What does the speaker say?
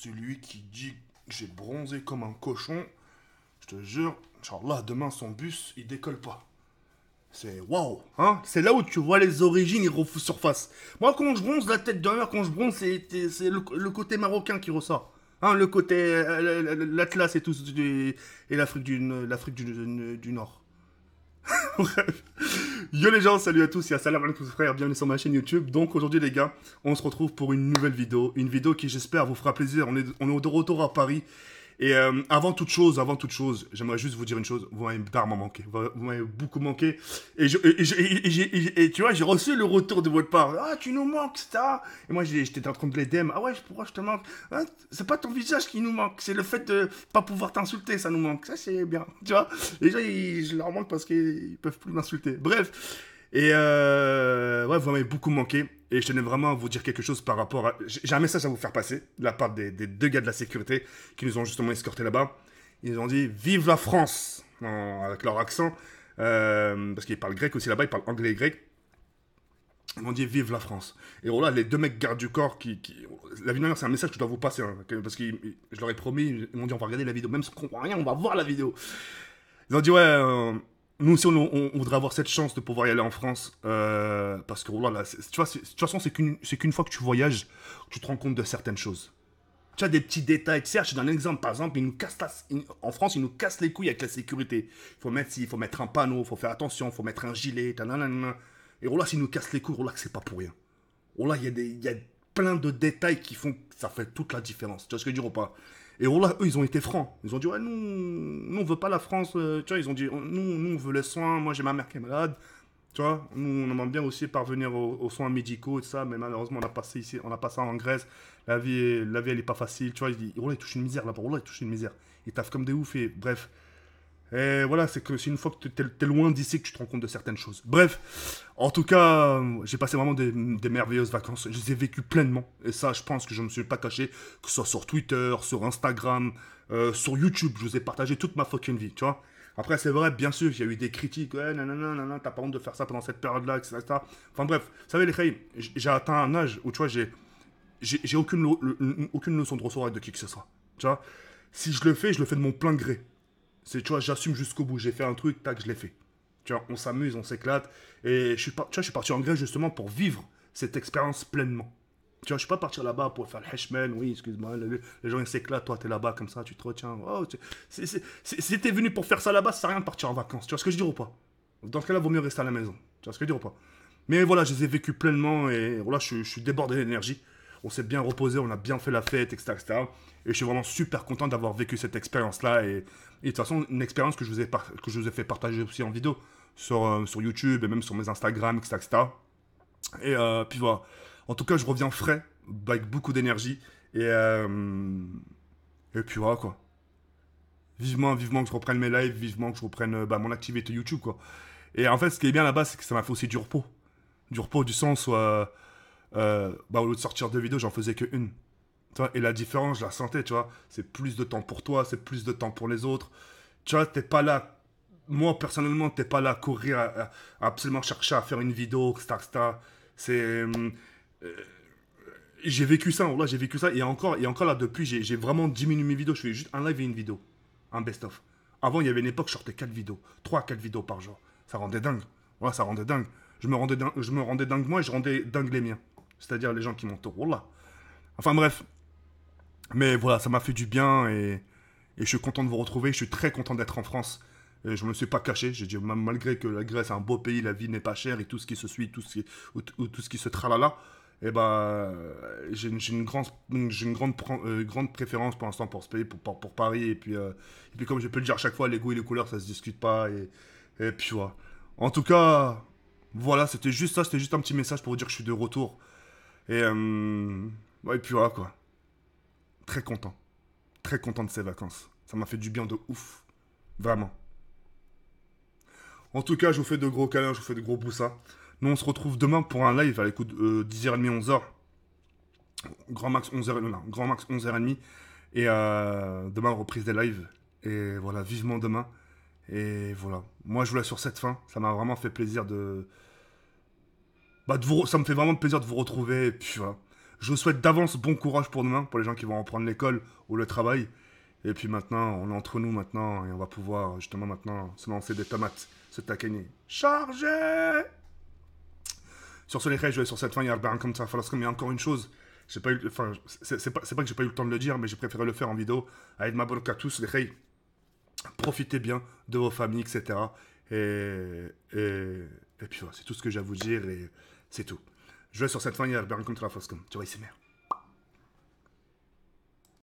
Celui qui dit j'ai bronzé comme un cochon, je te jure, là demain son bus, il décolle pas. C'est waouh, hein C'est là où tu vois les origines, il refoule surface. Moi, quand je bronze, la tête d'honneur, quand je bronze, c'est le, côté marocain qui ressort. Hein, le côté euh, l'Atlas et tout et l'Afrique du l'Afrique du, du, Nord. Bref, Yo les gens, salut à tous et à salam tous frères, bienvenue sur ma chaîne YouTube. Donc aujourd'hui les gars, on se retrouve pour une nouvelle vidéo, une vidéo qui j'espère vous fera plaisir. On est, on est de retour à Paris et euh, avant toute chose, avant toute chose, j'aimerais juste vous dire une chose. Vous m'avez tard manqué. Vous m'avez beaucoup manqué. Et, je, tu vois, j'ai reçu le retour de votre part. Ah, tu nous manques, ça. Et moi, j'étais en train de les Ah ouais, pourquoi je te manque hein? C'est pas ton visage qui nous manque. C'est le fait de pas pouvoir t'insulter, ça nous manque. Ça, c'est bien. Tu vois Les gens, je leur manque parce qu'ils peuvent plus m'insulter. Bref. Et euh, ouais, vous m'avez beaucoup manqué. Et je tenais vraiment à vous dire quelque chose par rapport à. J'ai un message à vous faire passer de la part des, deux gars de la sécurité qui nous ont justement escortés là-bas. Ils nous ont dit Vive la France Avec leur accent. Euh, parce qu'ils parlent grec aussi là-bas, ils parlent anglais et grec. Ils m'ont dit vive la France. Et voilà, les deux mecs gardes du corps qui. qui... La vidéo, c'est un message que je dois vous passer. Hein, parce que je leur ai promis, ils m'ont dit on va regarder la vidéo. Même si on comprend rien, on va voir la vidéo. Ils ont dit ouais, euh, nous aussi, on, voudrait avoir cette chance de pouvoir y aller en France. Euh, parce que, là, tu vois, de toute façon, c'est qu'une fois que tu voyages, tu te rends compte de certaines choses. Tu as des petits détails. Tu cherches je un exemple. Par exemple, ils nous cassent en France, ils nous cassent les couilles avec la sécurité. Il faut mettre, faut mettre un panneau, il faut faire attention, il faut mettre un gilet. et Et oh là, s'ils nous cassent les couilles, oh là, c'est pas pour rien. Oh là, il y a des. Y a, plein de détails qui font. Ça fait toute la différence. Tu vois ce que je veux dire ou pas et oh là, eux, ils ont été francs. Ils ont dit, ouais, nous, nous on veut pas la France. Euh, tu vois, ils ont dit, oh, nous, nous, on veut les soins. Moi, j'ai ma mère qui est malade. Tu vois, nous, on aimerait bien aussi parvenir aux, soins médicaux et tout ça. Mais malheureusement, on a passé ici, on a passé en Grèce. La vie, la vie elle est pas facile. Tu vois, ils disent, oh là, ils touchent une misère là-bas. Oh là, ils touchent une misère. Ils taffent comme des ouf. Et bref, et voilà, c'est que c'est une fois que t'es, es loin d'ici que tu te rends compte de certaines choses. Bref, en tout cas, euh, j'ai passé vraiment des, merveilleuses vacances. Je les ai vécues pleinement. Et ça, je pense que je ne me suis pas caché, que ce soit sur Twitter, sur Instagram, euh, sur YouTube. Je vous ai partagé toute ma fucking vie, tu vois. Après, c'est vrai, bien sûr, il y a eu des critiques. Ouais, nanana, t'as pas honte de faire ça pendant cette période-là, etc. Enfin bref, vous savez, les filles, j'ai atteint un âge où, tu vois, j'ai, j'ai, aucune, aucune leçon de recevoir de qui que ce soit. Tu vois, si je le fais, je le fais de mon plein gré tu vois, j'assume jusqu'au bout. J'ai fait un truc, tac, je l'ai fait. Tu vois, on s'amuse, on s'éclate. Et je suis, tu vois, je suis parti en Grèce justement pour vivre cette expérience pleinement. Tu vois, je suis pas parti là-bas pour faire le oui, excuse-moi, les, gens ils s'éclatent, toi tu es là-bas comme ça, tu te retiens. Oh, tu... si venu pour faire ça là-bas, ça sert à rien de partir en vacances. Tu vois ce que je dis ou pas Dans ce cas-là, vaut mieux rester à la maison. Tu vois ce que je dis ou pas Mais voilà, je les ai vécu pleinement et voilà, je suis débordé d'énergie on s'est bien reposé, on a bien fait la fête, etc. etc. et je suis vraiment super content d'avoir vécu cette expérience-là. Et, de toute façon, une expérience que, je vous ai que je vous ai fait partager aussi en vidéo sur, euh, sur YouTube et même sur mes Instagram, etc. etc. Et euh, puis voilà. En tout cas, je reviens frais, avec beaucoup d'énergie. Et, euh, et puis voilà quoi. Vivement, vivement que je reprenne mes lives, vivement que je reprenne bah, mon activité YouTube quoi. Et en fait, ce qui est bien là-bas, c'est que ça m'a fait aussi du repos. Du repos, du sens où euh, bah, au lieu de sortir deux vidéos, j'en faisais qu'une. et la différence, je la sentais, tu vois. C'est plus de temps pour toi, c'est plus de temps pour les autres. Tu vois, t'es pas là. Moi, personnellement, t'es pas là à courir, à, absolument chercher à faire une vidéo, etc. C'est. Euh, j'ai vécu ça, là, j'ai vécu ça. Et encore, et encore là, depuis, j'ai vraiment diminué mes vidéos. Je fais juste un live et une vidéo. Un best-of. Avant, il y avait une époque, je sortais 4 vidéos. 3 à 4 vidéos par jour. Ça rendait dingue. Voilà, ça rendait dingue. Je me rendais dingue, je me rendais dingue moi et je rendais dingue les miens. C'est-à-dire les gens qui m'entourent. là. Enfin bref. Mais voilà, ça m'a fait du bien et, je suis content de vous retrouver. Je suis très content d'être en France. je ne me suis pas caché. J'ai dit, malgré que la Grèce est un beau pays, la vie n'est pas chère et tout ce qui se suit, tout ce qui, tout ce qui se tralala, eh ben, j'ai une, grande, une grande, euh, grande préférence pour l'instant pour ce pays, pour, Paris. Et puis, euh, puis, comme je peux le dire à chaque fois, les goûts et les couleurs, ça ne se discute pas. Et, et puis voilà. En tout cas, voilà, c'était juste ça. C'était juste un petit message pour vous dire que je suis de retour. Et, euh, ouais, puis voilà quoi. Très content. Très content de ces vacances. Ça m'a fait du bien de ouf. Vraiment. En tout cas, je vous fais de gros câlins, je vous fais de gros boussins Nous, on se retrouve demain pour un live à l'écoute 10h30, 11h. Euh, grand max 11h, grand max 11h30. Et euh, demain, reprise des lives. Et voilà, vivement demain. Et voilà. Moi, je vous laisse sur cette fin. Ça m'a vraiment fait plaisir de, bah, ça me fait vraiment plaisir de vous retrouver. puis Je vous souhaite d'avance bon courage pour demain, pour les gens qui vont reprendre l'école ou le travail. Et puis maintenant, on est entre nous maintenant et on va pouvoir justement maintenant se lancer des tomates, se taquiner. charger. Sur ce, les je vais sur cette fin, il y a comme ça, il y a encore une chose. J'ai pas eu, enfin, c'est pas, pas que j'ai pas eu le temps de le dire, mais j'ai préféré le faire en vidéo. Aïd Mabrouk à tous, les Profitez bien de vos familles, etc. Et, et, puis voilà, c'est tout ce que j'ai à vous dire. C'est tout. Je vais sur cette fin hier, bien contre Foscom. Tu vois, c'est merde.